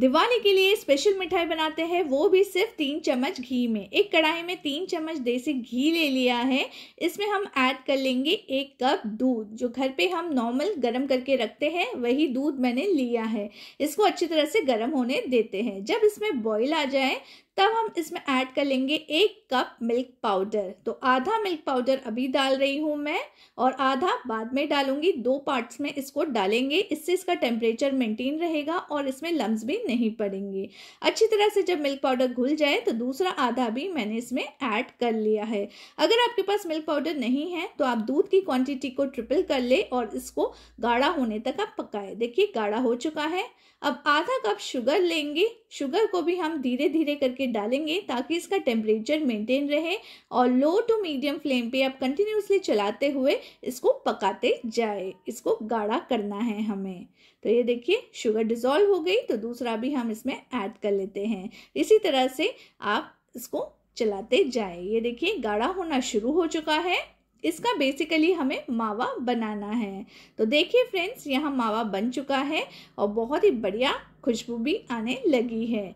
दिवाली के लिए स्पेशल मिठाई बनाते हैं वो भी सिर्फ तीन चम्मच घी में एक कढ़ाई में तीन चम्मच देसी घी ले लिया है इसमें हम ऐड कर लेंगे एक कप दूध जो घर पे हम नॉर्मल गरम करके रखते हैं वही दूध मैंने लिया है इसको अच्छी तरह से गरम होने देते हैं जब इसमें बॉईल आ जाए तब हम इसमें ऐड कर लेंगे एक कप मिल्क पाउडर तो आधा मिल्क पाउडर अभी डाल रही हूँ मैं और आधा बाद में डालूंगी दो पार्ट्स में इसको डालेंगे इससे इसका टेम्परेचर मेंटेन रहेगा और इसमें लम्ब भी नहीं पड़ेंगे अच्छी तरह से जब मिल्क पाउडर घुल जाए तो दूसरा आधा भी मैंने इसमें ऐड कर लिया है अगर आपके पास मिल्क पाउडर नहीं है तो आप दूध की क्वान्टिटी को ट्रिपल कर ले और इसको गाढ़ा होने तक आप पकाए देखिए गाढ़ा हो चुका है अब आधा कप शुगर लेंगे शुगर को भी हम धीरे धीरे करके डालेंगे ताकि इसका टेम्परेचर मेंटेन रहे और लो टू मीडियम फ्लेम पे आप कंटिन्यूसली चलाते हुए इसको पकाते जाए इसको गाढ़ा करना है हमें तो ये देखिए शुगर डिज़ोल्व हो गई तो दूसरा भी हम इसमें ऐड कर लेते हैं इसी तरह से आप इसको चलाते जाए ये देखिए गाढ़ा होना शुरू हो चुका है इसका बेसिकली हमें मावा बनाना है तो देखिए फ्रेंड्स यहाँ मावा बन चुका है और बहुत ही बढ़िया खुशबू भी आने लगी है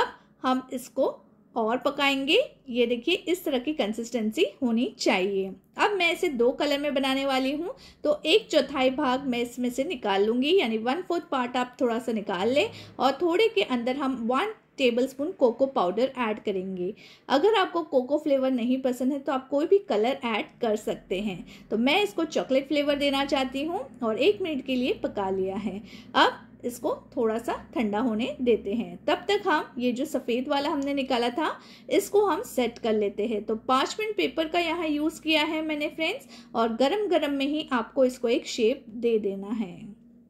अब हम इसको और पकाएंगे ये देखिए इस तरह की कंसिस्टेंसी होनी चाहिए अब मैं इसे दो कलर में बनाने वाली हूँ तो एक चौथाई भाग मैं इसमें से निकाल लूँगी यानी वन फोर्थ पार्ट आप थोड़ा सा निकाल लें और थोड़े के अंदर हम one tablespoon cocoa powder add करेंगे अगर आपको कोको फ्लेवर नहीं पसंद है तो आप कोई भी कलर ऐड कर सकते हैं तो मैं इसको चॉकलेट फ्लेवर देना चाहती हूँ और एक मिनट के लिए पका लिया है अब इसको थोड़ा सा ठंडा होने देते हैं तब तक हम ये जो सफ़ेद वाला हमने निकाला था इसको हम सेट कर लेते हैं तो पाँच मिनट पेपर का यहाँ यूज़ किया है मैंने फ्रेंड्स और गरम गरम में ही आपको इसको एक शेप दे देना है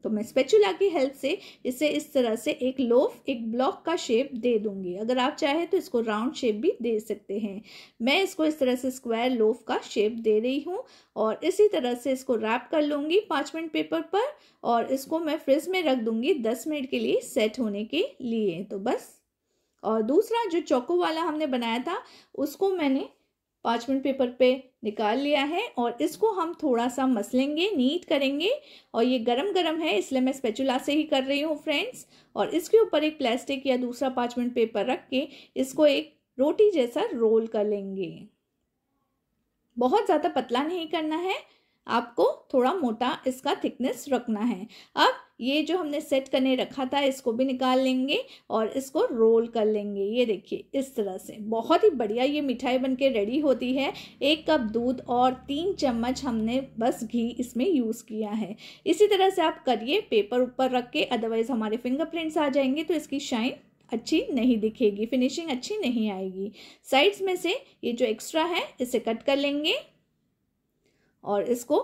तो मैं स्पेचुला की हेल्प से इसे इस तरह से एक लोफ एक ब्लॉक का शेप दे दूंगी अगर आप चाहें तो इसको राउंड शेप भी दे सकते हैं मैं इसको इस तरह से स्क्वायर लोफ का शेप दे रही हूँ और इसी तरह से इसको रैप कर लूँगी पाँच मिनट पेपर पर और इसको मैं फ्रिज में रख दूँगी दस मिनट के लिए सेट होने के लिए तो बस और दूसरा जो चौको वाला हमने बनाया था उसको मैंने पाँच मिनट पेपर पे निकाल लिया है और इसको हम थोड़ा सा मसलेंगे नीट करेंगे और ये गरम गरम है इसलिए मैं स्पेचुला से ही कर रही हूँ फ्रेंड्स और इसके ऊपर एक प्लास्टिक या दूसरा पाँच मिनट पेपर रख के इसको एक रोटी जैसा रोल कर लेंगे बहुत ज़्यादा पतला नहीं करना है आपको थोड़ा मोटा इसका थिकनेस रखना है अब ये जो हमने सेट करने रखा था इसको भी निकाल लेंगे और इसको रोल कर लेंगे ये देखिए इस तरह से बहुत ही बढ़िया ये मिठाई बन के रेडी होती है एक कप दूध और तीन चम्मच हमने बस घी इसमें यूज़ किया है इसी तरह से आप करिए पेपर ऊपर रख के अदरवाइज़ हमारे फिंगरप्रिंट्स आ जाएंगे तो इसकी शाइन अच्छी नहीं दिखेगी फिनिशिंग अच्छी नहीं आएगी साइड्स में से ये जो एक्स्ट्रा है इसे कट कर लेंगे और इसको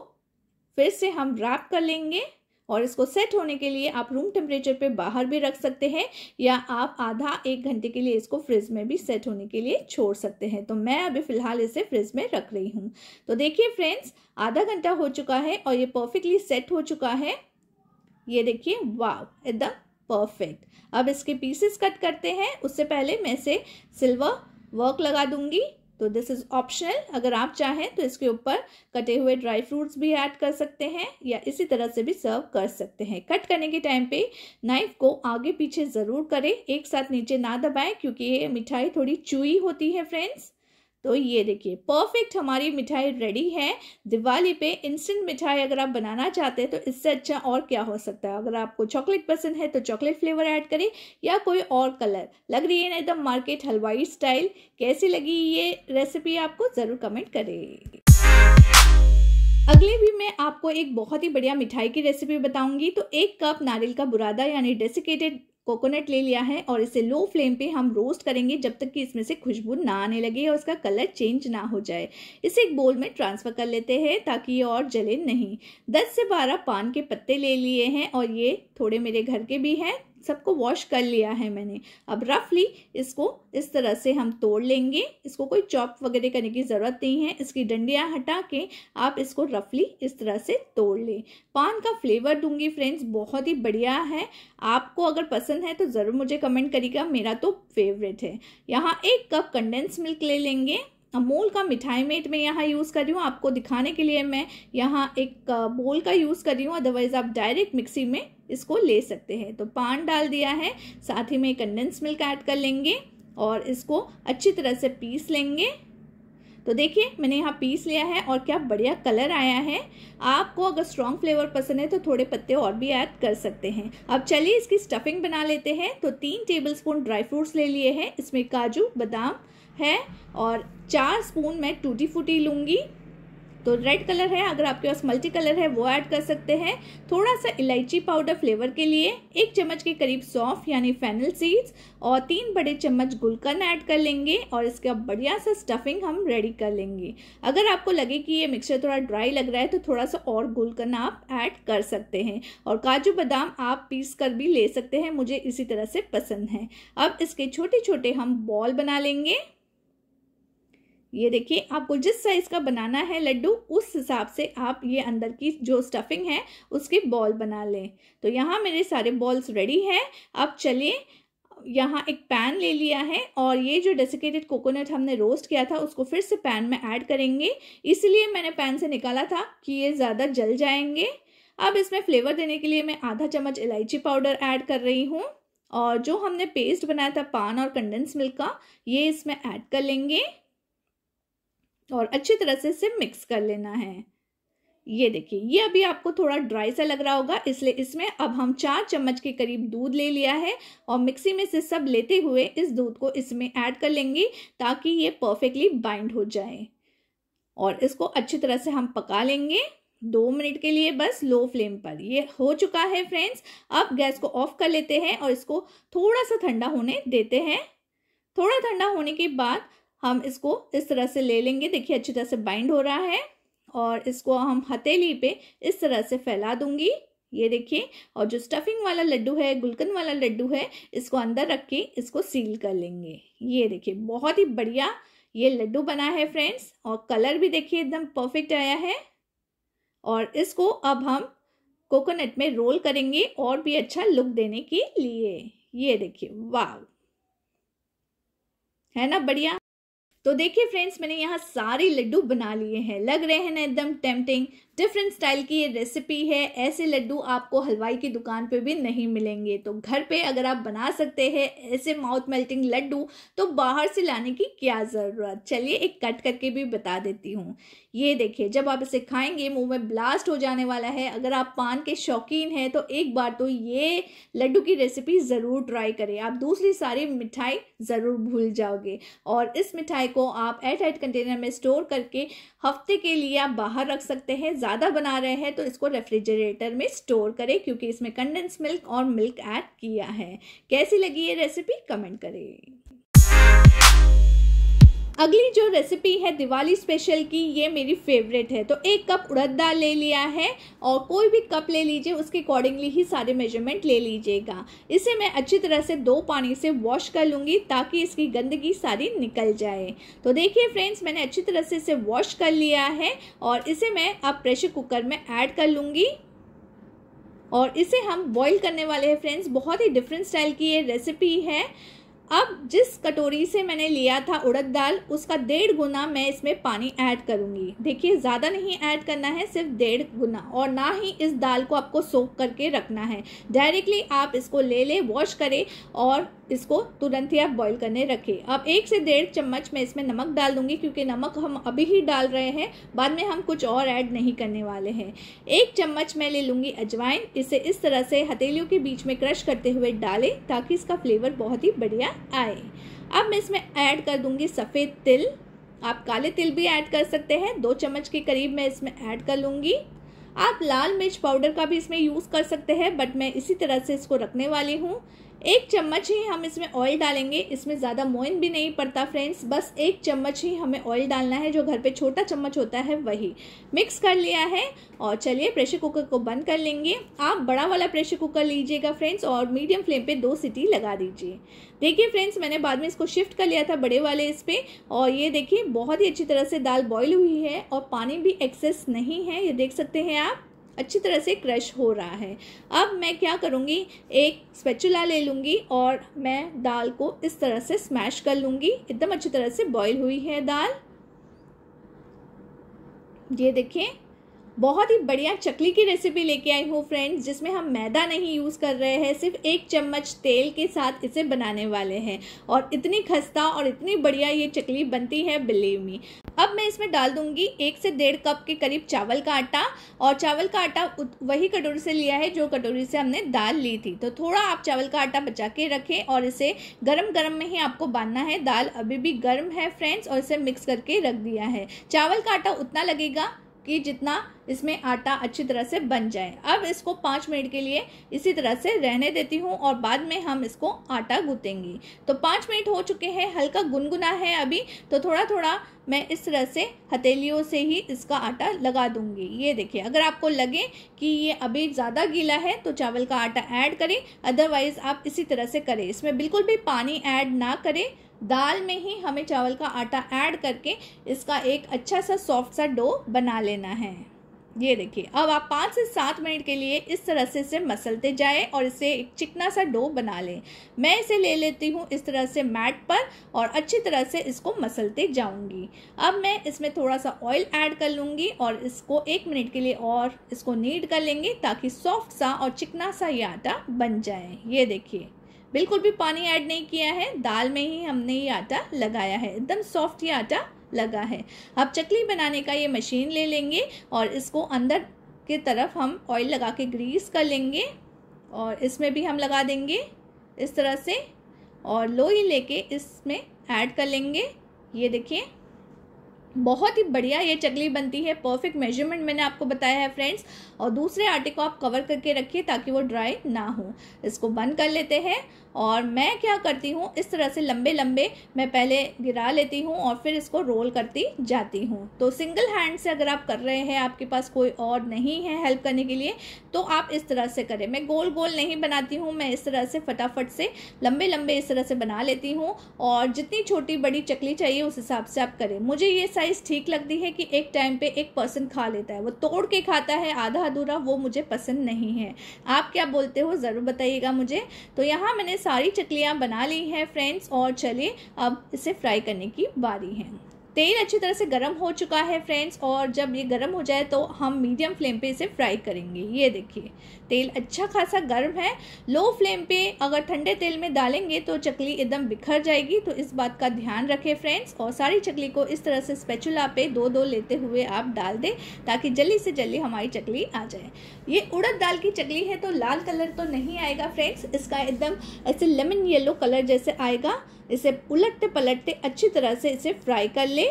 फिर से हम रैप कर लेंगे और इसको सेट होने के लिए आप रूम टेम्परेचर पे बाहर भी रख सकते हैं या आप आधा एक घंटे के लिए इसको फ्रिज में भी सेट होने के लिए छोड़ सकते हैं तो मैं अभी फ़िलहाल इसे फ्रिज में रख रही हूँ तो देखिए फ्रेंड्स आधा घंटा हो चुका है और ये परफेक्टली सेट हो चुका है ये देखिए वाव एकदम परफेक्ट अब इसके पीसेस कट करते हैं उससे पहले मैं इसे सिल्वर वर्क लगा दूंगी तो दिस इज ऑप्शनल अगर आप चाहें तो इसके ऊपर कटे हुए ड्राई फ्रूट्स भी ऐड कर सकते हैं या इसी तरह से भी सर्व कर सकते हैं कट करने के टाइम पे नाइफ को आगे पीछे ज़रूर करें एक साथ नीचे ना दबाएं क्योंकि ये मिठाई थोड़ी चुई होती है फ्रेंड्स तो ये देखिए परफेक्ट हमारी मिठाई रेडी है दिवाली पे इंस्टेंट मिठाई अगर आप बनाना चाहते हैं तो इससे अच्छा और क्या हो सकता है अगर आपको चॉकलेट पसंद है तो चॉकलेट फ्लेवर ऐड करें या कोई और कलर लग रही है ना एकदम मार्केट हलवाई स्टाइल कैसी लगी ये रेसिपी आपको ज़रूर कमेंट करें अगले भी मैं आपको एक बहुत ही बढ़िया मिठाई की रेसिपी बताऊंगी तो एक कप नारियल का बुरादा यानी डेसिकेटेड कोकोनट ले लिया है और इसे लो फ्लेम पे हम रोस्ट करेंगे जब तक कि इसमें से खुशबू ना आने लगे और इसका कलर चेंज ना हो जाए इसे एक बोल में ट्रांसफ़र कर लेते हैं ताकि ये और जले नहीं दस से बारह पान के पत्ते ले लिए हैं और ये थोड़े मेरे घर के भी हैं सबको वॉश कर लिया है मैंने अब रफली इसको इस तरह से हम तोड़ लेंगे इसको कोई चॉप वगैरह करने की ज़रूरत नहीं है इसकी डंडियाँ हटा के आप इसको रफली इस तरह से तोड़ लें पान का फ्लेवर दूंगी फ्रेंड्स बहुत ही बढ़िया है आपको अगर पसंद है तो ज़रूर मुझे कमेंट करिएगा मेरा तो फेवरेट है यहाँ एक कप कंडेंस मिल्क ले लेंगे अमूल का मिठाई मेट में यहाँ यूज़ कर रही हूँ आपको दिखाने के लिए मैं यहाँ एक बोल का यूज़ कर रही हूँ अदरवाइज़ आप डायरेक्ट मिक्सी में इसको ले सकते हैं तो पान डाल दिया है साथ ही में कंडेंस मिल्क ऐड कर लेंगे और इसको अच्छी तरह से पीस लेंगे तो देखिए मैंने यहाँ पीस लिया है और क्या बढ़िया कलर आया है आपको अगर स्ट्रॉन्ग फ्लेवर पसंद है तो थोड़े पत्ते और भी ऐड कर सकते हैं अब चलिए इसकी स्टफिंग बना लेते हैं तो तीन टेबल स्पून ड्राई फ्रूट्स ले लिए हैं इसमें काजू बादाम है और चार स्पून मैं टूटी फूटी लूँगी तो रेड कलर है अगर आपके पास मल्टी कलर है वो ऐड कर सकते हैं थोड़ा सा इलायची पाउडर फ्लेवर के लिए एक चम्मच के करीब सौंफ यानी फैनल सीड्स और तीन बड़े चम्मच गुलकन ऐड कर लेंगे और इसका बढ़िया सा स्टफिंग हम रेडी कर लेंगे अगर आपको लगे कि ये मिक्सचर थोड़ा ड्राई लग रहा है तो थोड़ा सा और गुलकन आप ऐड कर सकते हैं और काजू बादाम आप पीस कर भी ले सकते हैं मुझे इसी तरह से पसंद है अब इसके छोटे छोटे हम बॉल बना लेंगे ये देखिए आपको जिस साइज़ का बनाना है लड्डू उस हिसाब से आप ये अंदर की जो स्टफिंग है उसकी बॉल बना लें तो यहाँ मेरे सारे बॉल्स रेडी हैं अब चलिए यहाँ एक पैन ले लिया है और ये जो डेसिकेटेड कोकोनट हमने रोस्ट किया था उसको फिर से पैन में ऐड करेंगे इसलिए मैंने पैन से निकाला था कि ये ज़्यादा जल जाएंगे अब इसमें फ्लेवर देने के लिए मैं आधा चम्मच इलायची पाउडर ऐड कर रही हूँ और जो हमने पेस्ट बनाया था पान और कंडेंस मिल्क का ये इसमें ऐड कर लेंगे और अच्छी तरह से इसे मिक्स कर लेना है ये देखिए ये अभी आपको थोड़ा ड्राई सा लग रहा होगा इसलिए इसमें अब हम चार चम्मच के करीब दूध ले लिया है और मिक्सी में से सब लेते हुए इस दूध को इसमें ऐड कर लेंगे ताकि ये परफेक्टली बाइंड हो जाए और इसको अच्छी तरह से हम पका लेंगे दो मिनट के लिए बस लो फ्लेम पर ये हो चुका है फ्रेंड्स अब गैस को ऑफ कर लेते हैं और इसको थोड़ा सा ठंडा होने देते हैं थोड़ा ठंडा होने के बाद हम इसको इस तरह से ले लेंगे देखिए अच्छी तरह से बाइंड हो रहा है और इसको हम हथेली पे इस तरह से फैला दूंगी ये देखिए और जो स्टफिंग वाला लड्डू है गुलकन वाला लड्डू है इसको अंदर रख के इसको सील कर लेंगे ये देखिए बहुत ही बढ़िया ये लड्डू बना है फ्रेंड्स और कलर भी देखिए एकदम परफेक्ट आया है और इसको अब हम कोकोनट में रोल करेंगे और भी अच्छा लुक देने के लिए ये देखिए वाह है ना बढ़िया तो देखिए फ्रेंड्स मैंने यहाँ सारे लड्डू बना लिए हैं लग रहे हैं ना एकदम टेम्पटिंग डिफरेंट स्टाइल की ये रेसिपी है ऐसे लड्डू आपको हलवाई की दुकान पे भी नहीं मिलेंगे तो घर पे अगर आप बना सकते हैं ऐसे माउथ मेल्टिंग लड्डू तो बाहर से लाने की क्या ज़रूरत चलिए एक कट करके भी बता देती हूँ ये देखिए जब आप इसे खाएंगे मुंह में ब्लास्ट हो जाने वाला है अगर आप पान के शौकीन हैं तो एक बार तो ये लड्डू की रेसिपी ज़रूर ट्राई करें आप दूसरी सारी मिठाई ज़रूर भूल जाओगे और इस मिठाई को आप एयर टाइट कंटेनर में स्टोर करके हफ्ते के लिए आप बाहर रख सकते हैं ज़्यादा बना रहे हैं तो इसको रेफ्रिजरेटर में स्टोर करें क्योंकि इसमें कंडेंस मिल्क और मिल्क ऐड किया है कैसी लगी ये रेसिपी कमेंट करें अगली जो रेसिपी है दिवाली स्पेशल की ये मेरी फेवरेट है तो एक कप उड़द दाल ले लिया है और कोई भी कप ले लीजिए उसके अकॉर्डिंगली ही सारे मेजरमेंट ले लीजिएगा इसे मैं अच्छी तरह से दो पानी से वॉश कर लूँगी ताकि इसकी गंदगी सारी निकल जाए तो देखिए फ्रेंड्स मैंने अच्छी तरह से इसे वॉश कर लिया है और इसे मैं अब प्रेशर कुकर में ऐड कर लूँगी और इसे हम बॉईल करने वाले हैं फ्रेंड्स बहुत ही डिफरेंट स्टाइल की ये रेसिपी है अब जिस कटोरी से मैंने लिया था उड़द दाल उसका डेढ़ गुना मैं इसमें पानी ऐड करूँगी देखिए ज़्यादा नहीं ऐड करना है सिर्फ डेढ़ गुना और ना ही इस दाल को आपको सोख करके रखना है डायरेक्टली आप इसको ले लें वॉश करें और इसको तुरंत ही आप बॉईल करने रखें अब एक से डेढ़ चम्मच मैं इसमें नमक डाल दूंगी क्योंकि नमक हम अभी ही डाल रहे हैं बाद में हम कुछ और ऐड नहीं करने वाले हैं एक चम्मच मैं ले लूँगी अजवाइन इसे इस तरह से हथेलियों के बीच में क्रश करते हुए डालें ताकि इसका फ्लेवर बहुत ही बढ़िया आए अब मैं इसमें ऐड कर दूंगी सफ़ेद तिल आप काले तिल भी ऐड कर सकते हैं दो चम्मच के करीब मैं इसमें ऐड कर लूँगी आप लाल मिर्च पाउडर का भी इसमें यूज़ कर सकते हैं बट मैं इसी तरह से इसको रखने वाली हूँ एक चम्मच ही हम इसमें ऑयल डालेंगे इसमें ज़्यादा मोइन भी नहीं पड़ता फ्रेंड्स बस एक चम्मच ही हमें ऑयल डालना है जो घर पे छोटा चम्मच होता है वही मिक्स कर लिया है और चलिए प्रेशर कुकर को बंद कर लेंगे आप बड़ा वाला प्रेशर कुकर लीजिएगा फ्रेंड्स और मीडियम फ्लेम पे दो सीटी लगा दीजिए देखिए फ्रेंड्स मैंने बाद में इसको शिफ्ट कर लिया था बड़े वाले इस पर और ये देखिए बहुत ही अच्छी तरह से दाल बॉयल हुई है और पानी भी एक्सेस नहीं है ये देख सकते हैं आप अच्छी तरह से क्रश हो रहा है अब मैं क्या करूँगी एक स्पेचुला ले लूँगी और मैं दाल को इस तरह से स्मैश कर लूँगी एकदम अच्छी तरह से बॉईल हुई है दाल ये देखिए बहुत ही बढ़िया चकली की रेसिपी लेके आई हूँ फ्रेंड्स जिसमें हम मैदा नहीं यूज़ कर रहे हैं सिर्फ एक चम्मच तेल के साथ इसे बनाने वाले हैं और इतनी खस्ता और इतनी बढ़िया ये चकली बनती है बिलीव मी अब मैं इसमें डाल दूंगी एक से डेढ़ कप के करीब चावल का आटा और चावल का आटा वही कटोरी से लिया है जो कटोरी से हमने दाल ली थी तो थोड़ा आप चावल का आटा बचा के रखें और इसे गर्म गर्म में ही आपको बांधना है दाल अभी भी गर्म है फ्रेंड्स और इसे मिक्स करके रख दिया है चावल का आटा उतना लगेगा कि जितना इसमें आटा अच्छी तरह से बन जाए अब इसको पाँच मिनट के लिए इसी तरह से रहने देती हूँ और बाद में हम इसको आटा गूँथेंगी तो पाँच मिनट हो चुके हैं हल्का गुनगुना है अभी तो थोड़ा थोड़ा मैं इस तरह से हथेलियों से ही इसका आटा लगा दूँगी ये देखिए अगर आपको लगे कि ये अभी ज़्यादा गीला है तो चावल का आटा ऐड करें अदरवाइज़ आप इसी तरह से करें इसमें बिल्कुल भी पानी ऐड ना करें दाल में ही हमें चावल का आटा ऐड करके इसका एक अच्छा सा सॉफ्ट सा डो बना लेना है ये देखिए अब आप पाँच से सात मिनट के लिए इस तरह से इसे मसलते जाए और इसे एक चिकना सा डो बना लें मैं इसे ले लेती हूँ इस तरह से मैट पर और अच्छी तरह से इसको मसलते जाऊँगी अब मैं इसमें थोड़ा सा ऑयल ऐड कर लूँगी और इसको एक मिनट के लिए और इसको नीड कर लेंगे ताकि सॉफ्ट सा और चिकना सा ये आटा बन जाए ये देखिए बिल्कुल भी पानी ऐड नहीं किया है दाल में ही हमने ये आटा लगाया है एकदम सॉफ्ट ये आटा लगा है अब चकली बनाने का ये मशीन ले लेंगे और इसको अंदर की तरफ हम ऑयल लगा के ग्रीस कर लेंगे और इसमें भी हम लगा देंगे इस तरह से और लोई लेके इसमें ऐड कर लेंगे ये देखिए बहुत ही बढ़िया ये चकली बनती है परफेक्ट मेजरमेंट मैंने आपको बताया है फ्रेंड्स और दूसरे आटे को आप कवर करके रखिए ताकि वो ड्राई ना हो इसको बंद कर लेते हैं और मैं क्या करती हूँ इस तरह से लंबे लंबे मैं पहले गिरा लेती हूँ और फिर इसको रोल करती जाती हूँ तो सिंगल हैंड से अगर आप कर रहे हैं आपके पास कोई और नहीं है हेल्प करने के लिए तो आप इस तरह से करें मैं गोल गोल नहीं बनाती हूँ मैं इस तरह से फटाफट से लंबे लंबे इस तरह से बना लेती हूँ और जितनी छोटी बड़ी चकली चाहिए उस हिसाब से आप करें मुझे ये साइज़ ठीक लगती है कि एक टाइम पर एक पर्सन खा लेता है वो तोड़ के खाता है आधा अधूरा वो मुझे पसंद नहीं है आप क्या बोलते हो ज़रूर बताइएगा मुझे तो यहाँ मैंने सारी चकलियाँ बना ली हैं फ्रेंड्स और चलिए अब इसे फ्राई करने की बारी है तेल अच्छी तरह से गर्म हो चुका है फ्रेंड्स और जब ये गर्म हो जाए तो हम मीडियम फ्लेम पे इसे फ्राई करेंगे ये देखिए तेल अच्छा खासा गर्म है लो फ्लेम पे अगर ठंडे तेल में डालेंगे तो चकली एकदम बिखर जाएगी तो इस बात का ध्यान रखें फ्रेंड्स और सारी चकली को इस तरह से स्पेचुला पे दो दो लेते हुए आप डाल दें ताकि जल्दी से जल्दी हमारी चकली आ जाए ये उड़द दाल की चकली है तो लाल कलर तो नहीं आएगा फ्रेंड्स इसका एकदम ऐसे लेमन येलो कलर जैसे आएगा इसे उलटते पलटते अच्छी तरह से इसे फ्राई कर लें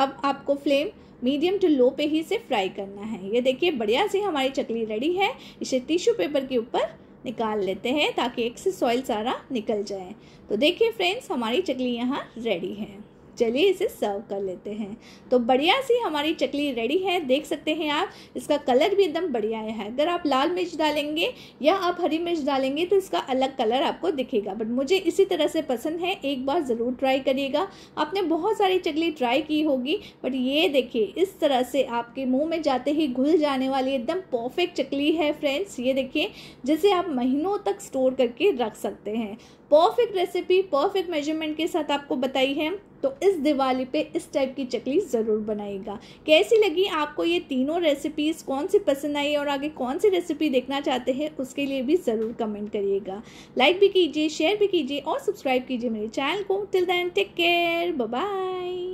अब आपको फ्लेम मीडियम टू लो पे ही इसे फ्राई करना है ये देखिए बढ़िया सी हमारी चकली रेडी है इसे टिश्यू पेपर के ऊपर निकाल लेते हैं ताकि एक से सॉइल सारा निकल जाए तो देखिए फ्रेंड्स हमारी चकली यहाँ रेडी है चलिए इसे सर्व कर लेते हैं तो बढ़िया सी हमारी चकली रेडी है देख सकते हैं आप इसका कलर भी एकदम बढ़िया है अगर आप लाल मिर्च डालेंगे या आप हरी मिर्च डालेंगे तो इसका अलग कलर आपको दिखेगा बट मुझे इसी तरह से पसंद है एक बार ज़रूर ट्राई करिएगा आपने बहुत सारी चकली ट्राई की होगी बट ये देखिए इस तरह से आपके मुँह में जाते ही घुल जाने वाली एकदम परफेक्ट चकली है फ्रेंड्स ये देखिए जिसे आप महीनों तक स्टोर करके रख सकते हैं परफेक्ट रेसिपी परफेक्ट मेजरमेंट के साथ आपको बताई है तो इस दिवाली पे इस टाइप की चकली ज़रूर बनाएगा कैसी लगी आपको ये तीनों रेसिपीज़ कौन सी पसंद आई और आगे कौन सी रेसिपी देखना चाहते हैं उसके लिए भी ज़रूर कमेंट करिएगा लाइक भी कीजिए शेयर भी कीजिए और सब्सक्राइब कीजिए मेरे चैनल को till then take care bye